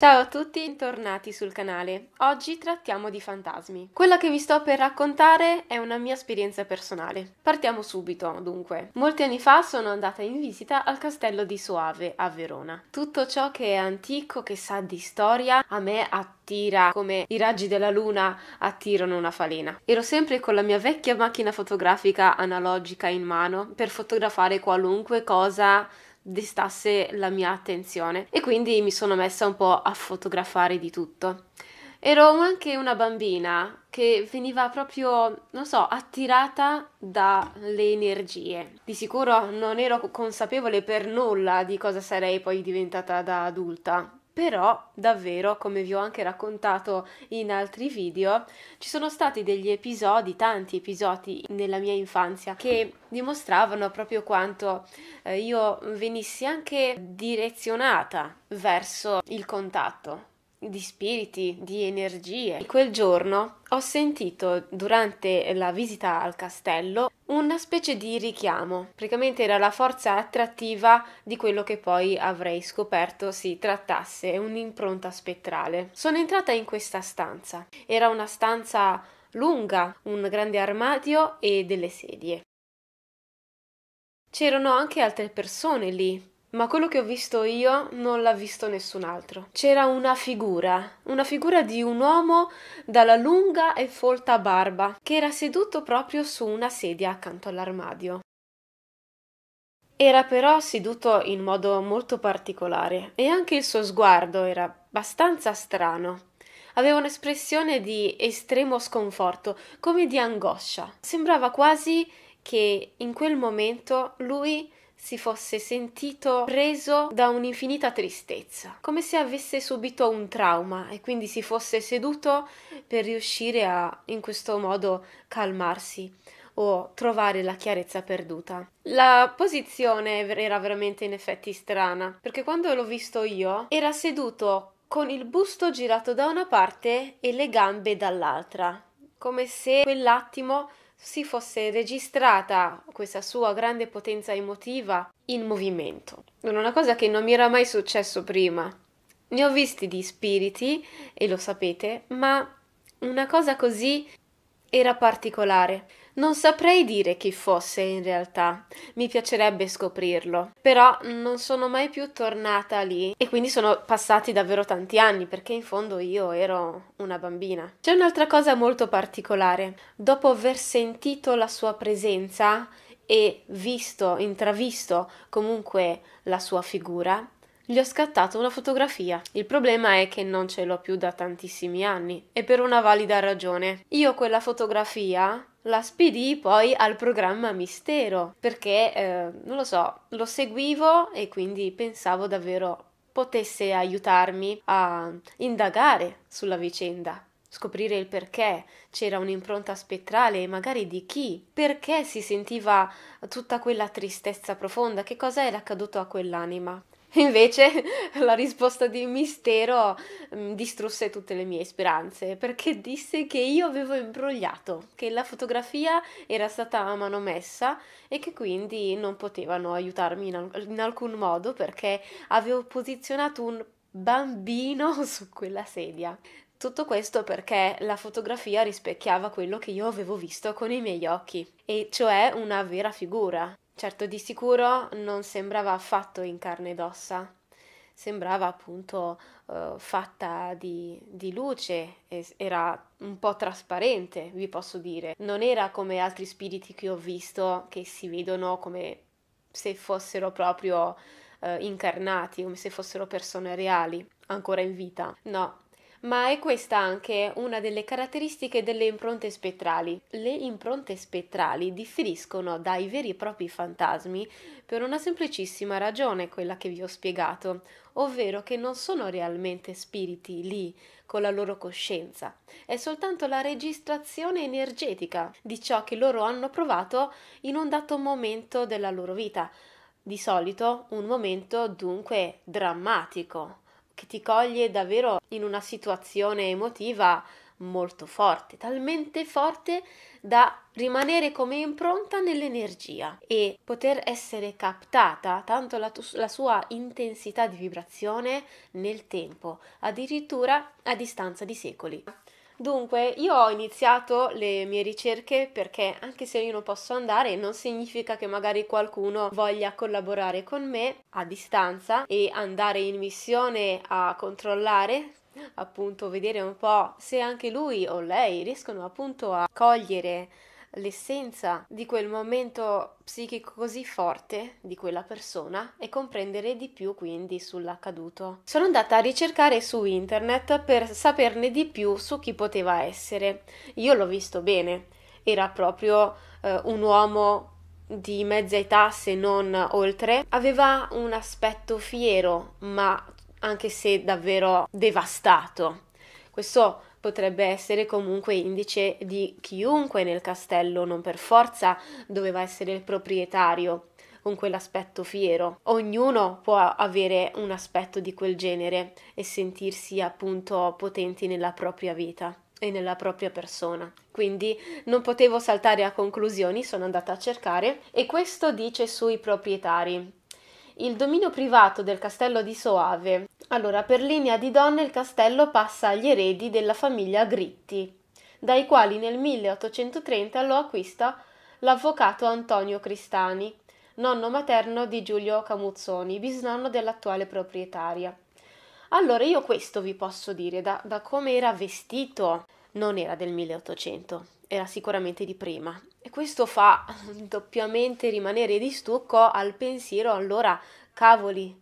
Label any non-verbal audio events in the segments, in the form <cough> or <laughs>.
Ciao a tutti, bentornati sul canale. Oggi trattiamo di fantasmi. Quella che vi sto per raccontare è una mia esperienza personale. Partiamo subito, dunque. Molti anni fa sono andata in visita al castello di Soave a Verona. Tutto ciò che è antico, che sa di storia, a me attira come i raggi della luna attirano una falena. Ero sempre con la mia vecchia macchina fotografica analogica in mano per fotografare qualunque cosa distasse la mia attenzione e quindi mi sono messa un po' a fotografare di tutto. Ero anche una bambina che veniva proprio, non so, attirata dalle energie. Di sicuro non ero consapevole per nulla di cosa sarei poi diventata da adulta però davvero, come vi ho anche raccontato in altri video, ci sono stati degli episodi, tanti episodi nella mia infanzia che dimostravano proprio quanto eh, io venissi anche direzionata verso il contatto di spiriti, di energie. Quel giorno ho sentito durante la visita al castello una specie di richiamo, praticamente era la forza attrattiva di quello che poi avrei scoperto si trattasse un'impronta spettrale. Sono entrata in questa stanza. Era una stanza lunga, un grande armadio e delle sedie. C'erano anche altre persone lì, ma quello che ho visto io non l'ha visto nessun altro. C'era una figura, una figura di un uomo dalla lunga e folta barba, che era seduto proprio su una sedia accanto all'armadio. Era però seduto in modo molto particolare e anche il suo sguardo era abbastanza strano. Aveva un'espressione di estremo sconforto, come di angoscia. Sembrava quasi che in quel momento lui si fosse sentito preso da un'infinita tristezza, come se avesse subito un trauma e quindi si fosse seduto per riuscire a in questo modo calmarsi o trovare la chiarezza perduta. La posizione era veramente in effetti strana, perché quando l'ho visto io era seduto con il busto girato da una parte e le gambe dall'altra, come se quell'attimo si fosse registrata questa sua grande potenza emotiva in movimento. Era una cosa che non mi era mai successo prima. Ne ho visti di spiriti, e lo sapete, ma una cosa così era particolare. Non saprei dire chi fosse in realtà, mi piacerebbe scoprirlo, però non sono mai più tornata lì e quindi sono passati davvero tanti anni perché in fondo io ero una bambina. C'è un'altra cosa molto particolare, dopo aver sentito la sua presenza e visto, intravisto comunque la sua figura, gli ho scattato una fotografia. Il problema è che non ce l'ho più da tantissimi anni e per una valida ragione. Io quella fotografia la spedii poi al programma Mistero perché, eh, non lo so, lo seguivo e quindi pensavo davvero potesse aiutarmi a indagare sulla vicenda scoprire il perché c'era un'impronta spettrale e magari di chi, perché si sentiva tutta quella tristezza profonda, che cosa era accaduto a quell'anima. Invece <laughs> la risposta di Mistero mh, mm, distrusse tutte le mie speranze perché disse che io avevo imbrogliato, che la fotografia era stata a mano messa e che quindi non potevano aiutarmi in, al- in alcun modo perché avevo posizionato un bambino <laughs> su quella sedia. Tutto questo perché la fotografia rispecchiava quello che io avevo visto con i miei occhi, e cioè una vera figura. Certo, di sicuro non sembrava affatto in carne ed ossa, sembrava appunto eh, fatta di, di luce, era un po' trasparente, vi posso dire. Non era come altri spiriti che ho visto, che si vedono come se fossero proprio eh, incarnati, come se fossero persone reali, ancora in vita. No, ma è questa anche una delle caratteristiche delle impronte spettrali. Le impronte spettrali differiscono dai veri e propri fantasmi per una semplicissima ragione, quella che vi ho spiegato, ovvero che non sono realmente spiriti lì con la loro coscienza, è soltanto la registrazione energetica di ciò che loro hanno provato in un dato momento della loro vita, di solito un momento dunque drammatico che ti coglie davvero in una situazione emotiva molto forte, talmente forte da rimanere come impronta nell'energia e poter essere captata tanto la, la, sua intensità di vibrazione nel tempo, addirittura a distanza di secoli. Dunque, io ho iniziato le mie ricerche perché anche se io non posso andare, non significa che magari qualcuno voglia collaborare con me a distanza e andare in missione a controllare appunto vedere un po' se anche lui o lei riescono appunto a cogliere l'essenza di quel momento psichico così forte di quella persona e comprendere di più quindi sull'accaduto. Sono andata a ricercare su internet per saperne di più su chi poteva essere. Io l'ho visto bene, era proprio eh, un uomo di mezza età se non oltre, aveva un aspetto fiero, ma anche se davvero devastato. Questo potrebbe essere comunque indice di chiunque nel castello, non per forza doveva essere il proprietario con quell'aspetto fiero. Ognuno può avere un aspetto di quel genere e sentirsi appunto potenti nella propria vita e nella propria persona. Quindi non potevo saltare a conclusioni, sono andata a cercare e questo dice sui proprietari. Il dominio privato del castello di Soave allora, per linea di donne il castello passa agli eredi della famiglia Gritti, dai quali nel 1830 lo acquista l'avvocato Antonio Cristani, nonno materno di Giulio Camuzzoni, bisnonno dell'attuale proprietaria. Allora, io questo vi posso dire, da, da come era vestito, non era del 1800, era sicuramente di prima. E questo fa <laughs> doppiamente rimanere di stucco al pensiero, allora, cavoli,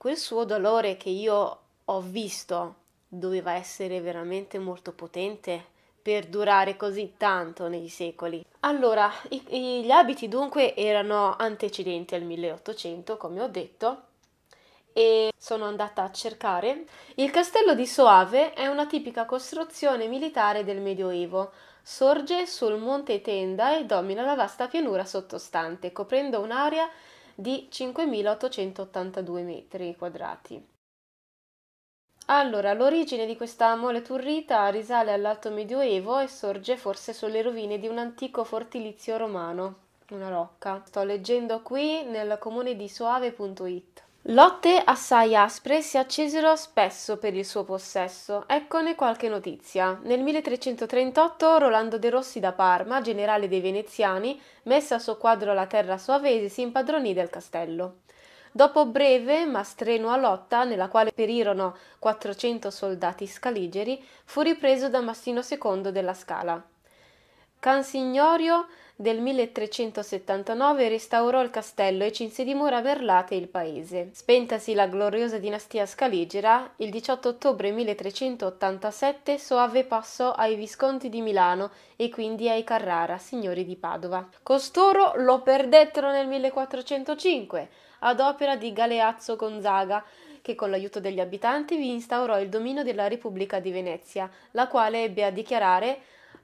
quel suo dolore che io ho visto doveva essere veramente molto potente per durare così tanto nei secoli. Allora, i, i, gli abiti dunque erano antecedenti al 1800, come ho detto, e sono andata a cercare. Il castello di Soave è una tipica costruzione militare del Medioevo. Sorge sul monte Tenda e domina la vasta pianura sottostante, coprendo un'area di 5.882 metri quadrati. Allora, l'origine di questa mole turrita risale all'alto medioevo e sorge forse sulle rovine di un antico fortilizio romano, una rocca. Sto leggendo qui nel comune di soave.it. Lotte assai aspre si accesero spesso per il suo possesso. Eccone qualche notizia. Nel 1338 Rolando de Rossi da Parma, generale dei veneziani, messa a suo quadro la terra soavese, si impadronì del castello. Dopo breve ma strenua lotta, nella quale perirono 400 soldati scaligeri, fu ripreso da Mastino II della Scala. Cansignorio del 1379 restaurò il castello e cinse di mura Merlate il paese. Spentasi la gloriosa dinastia scaligera, il 18 ottobre 1387 Soave passò ai Visconti di Milano e quindi ai Carrara, signori di Padova. Costoro lo perdettero nel 1405 ad opera di Galeazzo Gonzaga, che con l'aiuto degli abitanti vi instaurò il dominio della Repubblica di Venezia, la quale ebbe a dichiarare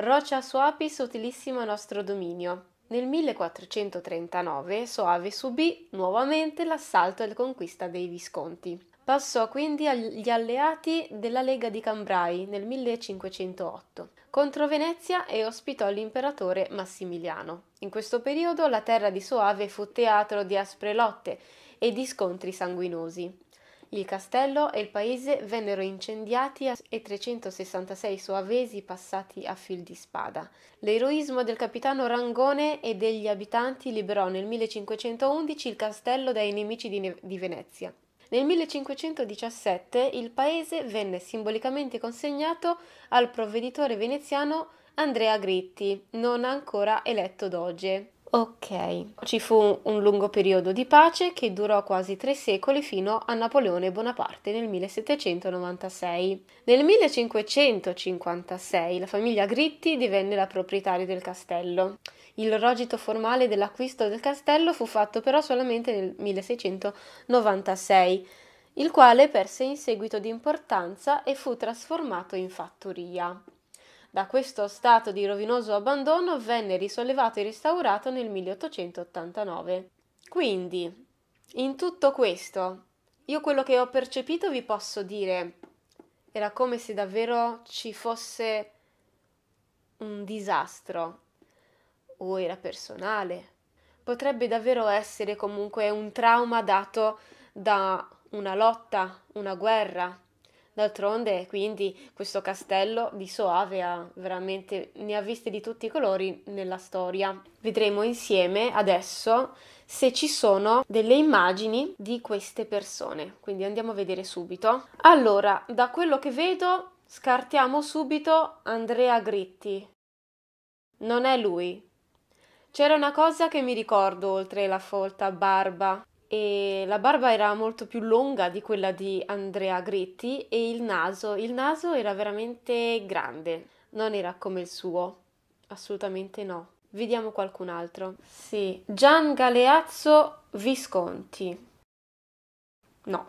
Rocha Suapis utilissima nostro dominio. Nel 1439 Soave subì nuovamente l'assalto e la conquista dei Visconti. Passò quindi agli alleati della Lega di Cambrai nel 1508 contro Venezia e ospitò l'imperatore Massimiliano. In questo periodo la terra di Soave fu teatro di aspre lotte e di scontri sanguinosi. Il castello e il paese vennero incendiati e 366 soavesi passati a fil di spada. L'eroismo del capitano Rangone e degli abitanti liberò nel 1511 il castello dai nemici di, ne- di Venezia. Nel 1517 il paese venne simbolicamente consegnato al provveditore veneziano Andrea Gritti, non ancora eletto doge. Ok, ci fu un lungo periodo di pace che durò quasi tre secoli fino a Napoleone Bonaparte nel 1796. Nel 1556 la famiglia Gritti divenne la proprietaria del castello. Il rogito formale dell'acquisto del castello fu fatto però solamente nel 1696, il quale perse in seguito di importanza e fu trasformato in fattoria. Da questo stato di rovinoso abbandono venne risollevato e restaurato nel 1889. Quindi, in tutto questo, io quello che ho percepito vi posso dire era come se davvero ci fosse un disastro. O era personale. Potrebbe davvero essere comunque un trauma dato da una lotta, una guerra, D'altronde, quindi, questo castello di Soave ha veramente ne ha viste di tutti i colori nella storia. Vedremo insieme adesso se ci sono delle immagini di queste persone. Quindi andiamo a vedere subito. Allora, da quello che vedo, scartiamo subito Andrea Gritti. Non è lui. C'era una cosa che mi ricordo oltre la folta barba e la barba era molto più lunga di quella di Andrea Gretti e il naso, il naso era veramente grande, non era come il suo, assolutamente no. Vediamo qualcun altro. Sì, Gian Galeazzo Visconti. No.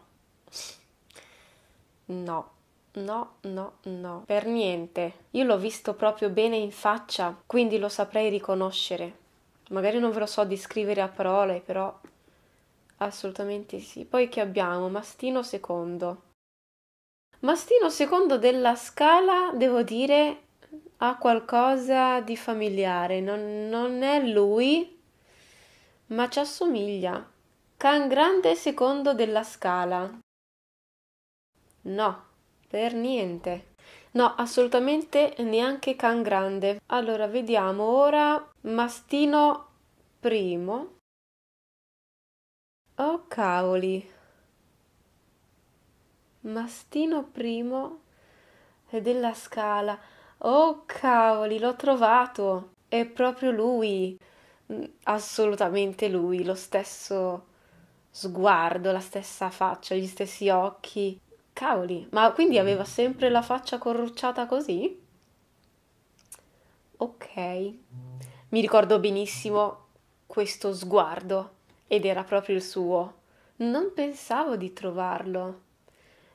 No. No, no, no, per niente. Io l'ho visto proprio bene in faccia, quindi lo saprei riconoscere. Magari non ve lo so descrivere a parole, però Assolutamente sì. Poi che abbiamo? Mastino secondo. Mastino secondo della scala, devo dire, ha qualcosa di familiare. Non, non è lui, ma ci assomiglia. Can grande secondo della scala. No, per niente. No, assolutamente neanche can grande. Allora, vediamo ora Mastino primo. Oh cavoli! Mastino primo è della scala. Oh cavoli, l'ho trovato! È proprio lui! Mm, assolutamente lui, lo stesso sguardo, la stessa faccia, gli stessi occhi. Cavoli, ma quindi mm. aveva sempre la faccia corrucciata così? Ok, mi ricordo benissimo questo sguardo ed era proprio il suo. Non pensavo di trovarlo.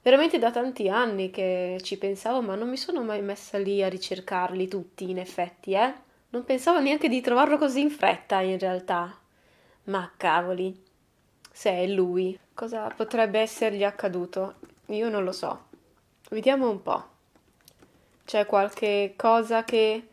Veramente da tanti anni che ci pensavo, ma non mi sono mai messa lì a ricercarli tutti, in effetti, eh? Non pensavo neanche di trovarlo così in fretta, in realtà. Ma cavoli, se è lui, cosa potrebbe essergli accaduto? Io non lo so. Vediamo un po'. C'è qualche cosa che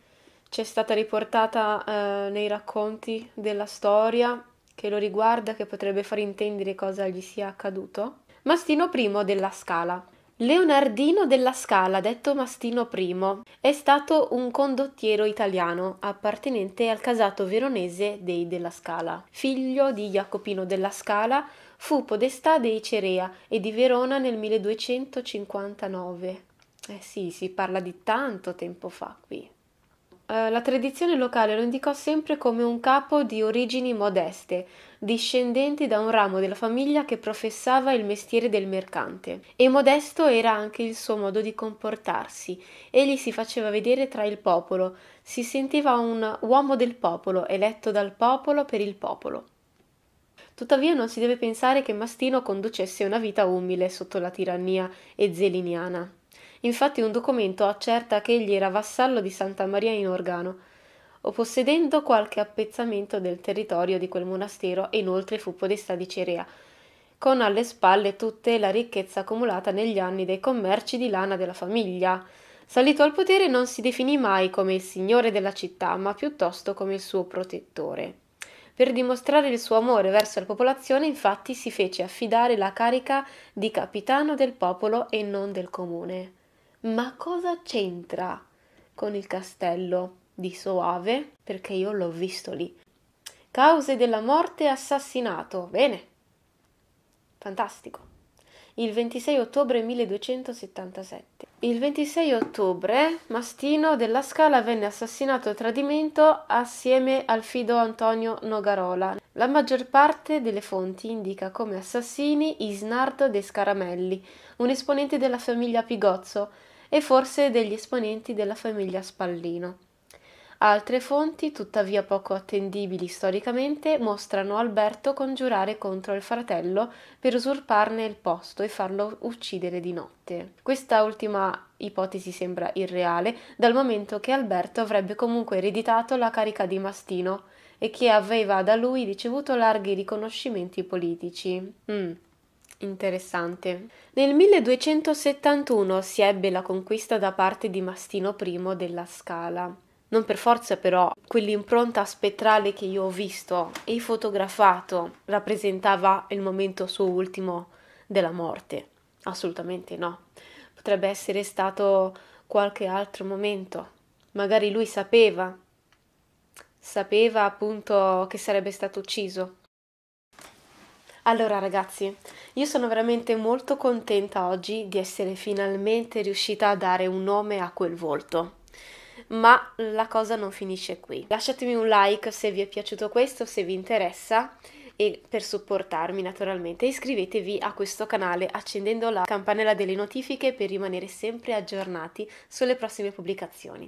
c'è stata riportata eh, nei racconti della storia che lo riguarda che potrebbe far intendere cosa gli sia accaduto? Mastino I della Scala. Leonardino della Scala, detto Mastino I, è stato un condottiero italiano appartenente al casato veronese dei della Scala. Figlio di Jacopino della Scala, fu podestà dei Cerea e di Verona nel 1259. Eh sì, si parla di tanto tempo fa qui. Eh, la tradizione locale lo indicò sempre come un capo di origini modeste, discendente da un ramo della famiglia che professava il mestiere del mercante. E modesto era anche il suo modo di comportarsi. Egli si faceva vedere tra il popolo, si sentiva un uomo del popolo, eletto dal popolo per il popolo. Tuttavia non si deve pensare che Mastino conducesse una vita umile sotto la tirannia ezeliniana. Infatti un documento accerta che egli era vassallo di Santa Maria in Organo, o possedendo qualche appezzamento del territorio di quel monastero e inoltre fu podestà di Cerea, con alle spalle tutta la ricchezza accumulata negli anni dai commerci di lana della famiglia. Salito al potere non si definì mai come il signore della città, ma piuttosto come il suo protettore. Per dimostrare il suo amore verso la popolazione, infatti, si fece affidare la carica di capitano del popolo e non del comune ma cosa c'entra con il castello di Soave? Perché io l'ho visto lì. Cause della morte assassinato. Bene. Fantastico. Il 26 ottobre 1277. Il 26 ottobre Mastino della Scala venne assassinato a tradimento assieme al fido Antonio Nogarola. La maggior parte delle fonti indica come assassini Isnardo de Scaramelli, un esponente della famiglia Pigozzo, e forse degli esponenti della famiglia Spallino. Altre fonti, tuttavia poco attendibili storicamente, mostrano Alberto congiurare contro il fratello per usurparne il posto e farlo uccidere di notte. Questa ultima ipotesi sembra irreale, dal momento che Alberto avrebbe comunque ereditato la carica di mastino e che aveva da lui ricevuto larghi riconoscimenti politici. Mm. Interessante. Nel 1271 si ebbe la conquista da parte di Mastino I della Scala. Non per forza però quell'impronta spettrale che io ho visto e fotografato rappresentava il momento suo ultimo della morte. Assolutamente no. Potrebbe essere stato qualche altro momento. Magari lui sapeva, sapeva appunto che sarebbe stato ucciso allora ragazzi, io sono veramente molto contenta oggi di essere finalmente riuscita a dare un nome a quel volto. Ma la cosa non finisce qui. Lasciatemi un like se vi è piaciuto questo, se vi interessa e per supportarmi naturalmente iscrivetevi a questo canale accendendo la campanella delle notifiche per rimanere sempre aggiornati sulle prossime pubblicazioni.